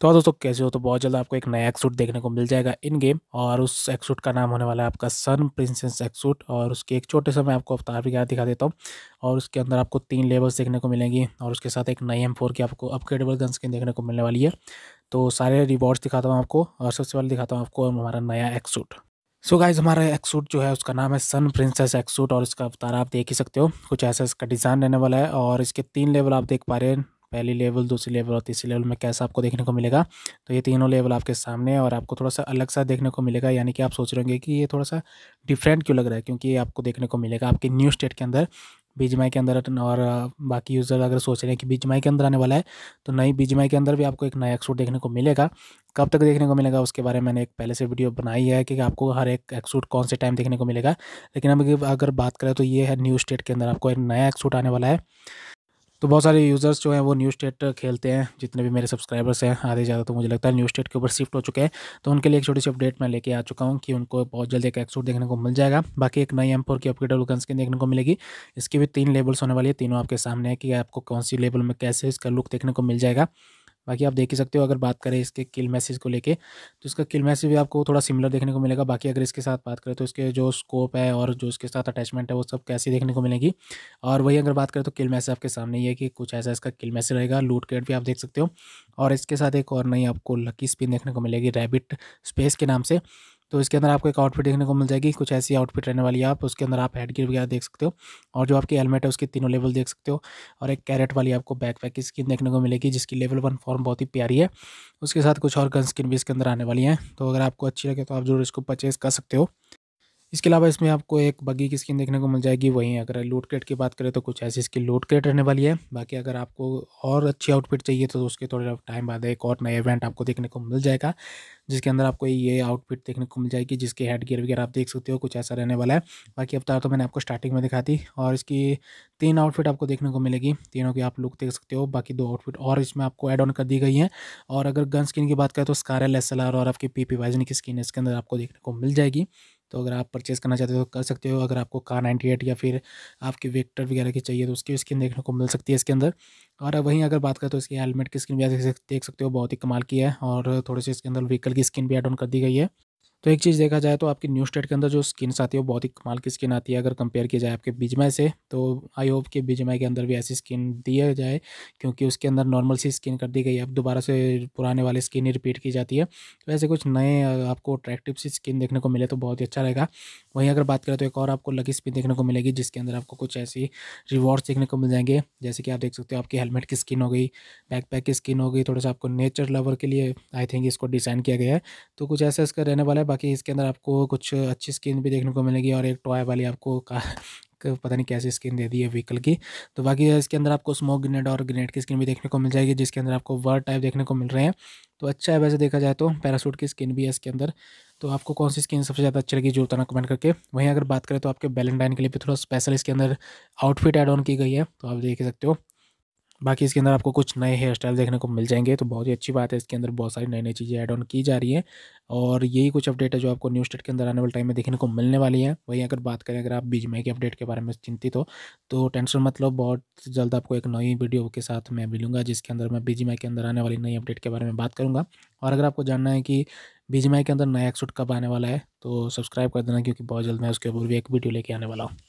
तो हाँ दोस्तों कैसे हो तो बहुत जल्द आपको एक नया एक्सूट देखने को मिल जाएगा इन गेम और उस एक्सूट का नाम होने वाला है आपका सन प्रिंसेस एक्सूट और उसके एक छोटे से मैं आपको अवतार भी दिखा देता हूँ और उसके अंदर आपको तीन लेवल्स देखने को मिलेंगी और उसके साथ एक नई एम फोर की आपको अपग्रेडेबल गन स्किन देखने को मिलने वाली है तो सारे रिवॉर्ड्स दिखाता हूँ आपको और सबसे पहले दिखाता हूँ आपको हमारा नया एक्सूट सो so गाइज हमारा एक्सूट जो है उसका नाम है सन प्रिंसेस एक्सूट और इसका अवतार आप देख ही सकते हो कुछ ऐसा इसका डिज़ाइन रहने वाला है और इसके तीन लेवल आप देख पा रहे हैं पहली लेवल दूसरी लेवल और तीसरी लेवल में कैसा आपको देखने को मिलेगा तो ये तीनों लेवल आपके सामने है और आपको थोड़ा सा अलग सा देखने को मिलेगा यानी कि आप सोच रहे होंगे कि ये थोड़ा सा डिफरेंट क्यों लग रहा है क्योंकि ये आपको देखने को मिलेगा आपके न्यू स्टेट के अंदर बीजमाई के अंदर और बाकी यूज़र अगर सोच रहे हैं कि बीजमाई के अंदर आने वाला है तो नई बीजमाई के अंदर भी आपको एक नया एक्सूट देखने को मिलेगा कब तक देखने को मिलेगा उसके बारे में मैंने एक पहले से वीडियो बनाई है कि आपको हर एक एक्सूट कौन से टाइम देखने को मिलेगा लेकिन अब अगर बात करें तो ये है न्यू स्टेट के अंदर आपको एक नया एक्सूट आने वाला है तो बहुत सारे यूज़र्स जो हैं वो न्यू स्टेट खेलते हैं जितने भी मेरे सब्सक्राइबर्स हैं आधे ज़्यादा तो मुझे लगता है न्यू स्टेट के ऊपर शिफ्ट हो चुके हैं तो उनके लिए एक छोटी सी अपडेट मैं लेके आ चुका हूँ कि उनको बहुत जल्दी एक एक्सूट देखने को मिल जाएगा बाकी एक नई एम फोर की अपडेट गन स्किन देखने को मिलेगी इसकी भी तीन लेवल्स होने वाली है तीनों आपके सामने है कि आपको कौन सी लेवल में कैसे इसका लुक देखने को मिल जाएगा बाकी आप देख ही सकते हो अगर बात करें इसके किल मैसेज को लेके तो इसका किल मैसेज भी आपको थोड़ा सिमिलर देखने को मिलेगा बाकी अगर इसके साथ बात करें तो इसके जो स्कोप है और जो इसके साथ अटैचमेंट है वो सब कैसी देखने को मिलेगी और वही अगर बात करें तो किल मैसेज आपके सामने ही है कि कुछ ऐसा इसका किल मैसेज रहेगा लूट क्रेड भी आप देख सकते हो और इसके साथ एक और नई आपको लकी स्पिन देखने को मिलेगी रैबिट स्पेस के नाम से तो इसके अंदर आपको एक आउटफिट देखने को मिल जाएगी कुछ ऐसी आउटफिट रहने वाली है आप उसके अंदर आप हेडगियर वगैरह देख सकते हो और जो आपकी हेलमेट है उसकी तीनों लेवल देख सकते हो और एक कैरेट वाली आपको बैक पैक की स्किन देखने को मिलेगी जिसकी लेवल वन फॉर्म बहुत ही प्यारी है उसके साथ कुछ और गन स्किन भी इसके अंदर आने वाली हैं तो अगर आपको अच्छी लगे तो आप जरूर इसको परचेज़ कर सकते हो इसके अलावा इसमें आपको एक बगी की स्किन देखने को मिल जाएगी वहीं अगर लूट क्रेट की बात करें तो कुछ ऐसी इसकी लूट क्रेट रहने वाली है बाकी अगर आपको और अच्छी आउटफिट चाहिए तो उसके थोड़े टाइम बाद एक और नया इवेंट आपको देखने को मिल जाएगा जिसके अंदर आपको ये आउटफिट देखने को मिल जाएगी जिसके हेड गियर वगैरह आप देख सकते हो कुछ ऐसा रहने वाला है बाकी अवतार तो मैंने आपको स्टार्टिंग में दिखा दी और इसकी तीन आउटफिट आपको देखने को मिलेगी तीनों की आप लुक देख सकते हो बाकी दो आउटफिट और इसमें आपको एड ऑन कर दी गई है और अगर गन स्किन की बात करें तो स्कारल एस और आपकी पी पी वाइजन की स्किन इसके अंदर आपको देखने को मिल जाएगी तो अगर आप परचेज़ करना चाहते हो तो कर सकते हो अगर आपको कार नाइन्टी एट या फिर आपके वेक्टर वगैरह की चाहिए तो उसकी स्क्रीन देखने को मिल सकती है इसके अंदर और वहीं अगर बात करें तो इसकी हेलमेट की स्क्रीन भी देख सकते हो बहुत ही कमाल की है और थोड़े से इसके अंदर व्हीकल की स्क्रीन भी एड ऑन कर दी गई है तो एक चीज़ देखा जाए तो आपकी न्यू स्टेट के अंदर जो स्किन्स आती है वो बहुत ही कमाल की स्किन आती है अगर कंपेयर किया जाए आपके बिजमय से तो आई होप कि बिजमय के अंदर भी ऐसी स्किन दिया जाए क्योंकि उसके अंदर नॉर्मल सी स्किन कर दी गई है अब दोबारा से पुराने वाले स्किन ही रिपीट की जाती है तो ऐसे कुछ नए आपको अट्रैक्टिव सी स्किन देखने को मिले तो बहुत ही अच्छा रहेगा वहीं अगर बात करें तो एक और आपको लकी स्पिन देखने को मिलेगी जिसके अंदर आपको कुछ ऐसी रिवॉर्ड्स देखने को मिल जाएंगे जैसे कि आप देख सकते हो आपकी हेलमेट की स्किन हो गई बैकपैक की स्किन हो गई थोड़ा सा आपको नेचर लवर के लिए आई थिंक इसको डिज़ाइन किया गया है तो कुछ ऐसा इसका रहने वाला है बाकी इसके अंदर आपको कुछ अच्छी स्किन भी देखने को मिलेगी और एक टॉय वाली आपको का पता नहीं कैसी स्किन दे दी है व्हीकल की तो बाकी इसके अंदर आपको स्मोक ग्रेनेड और ग्रेनेड की स्किन भी देखने को मिल जाएगी जिसके अंदर आपको वर्ड टाइप देखने को मिल रहे हैं तो अच्छा है वैसे देखा जाए तो पैरासूट की स्किन भी है इसके अंदर तो आपको कौन सी स्किन सबसे ज़्यादा अच्छी लगी जो बताना कमेंट करके वहीं अगर बात करें तो आपके वैलेंटाइन के लिए भी थोड़ा स्पेशल इसके अंदर आउटफिट ऐड ऑन की गई है तो आप देख सकते हो बाकी इसके अंदर आपको कुछ नए हेयर स्टाइल देखने को मिल जाएंगे तो बहुत ही अच्छी बात है इसके अंदर बहुत सारी नई नई चीज़ें ऐड ऑन की जा रही हैं और यही कुछ अपडेट है जो आपको न्यू स्टेट के अंदर आने वाले टाइम में देखने को मिलने वाली है वहीं अगर बात करें अगर आप बीज मई के अपडेट के बारे में चिंतित हो तो टेंशन मतलब बहुत जल्द आपको एक नई वीडियो के साथ मैं मिलूँगा जिसके अंदर मैं बीज मई के अंदर आने वाली नई अपडेट के बारे में बात करूँगा और अगर आपको जानना है कि बीज मई के अंदर नया एक्सूट कब आने वाला है तो सब्सक्राइब कर देना क्योंकि बहुत जल्द मैं उसके ऊपर भी एक वीडियो लेके आने वाला हूँ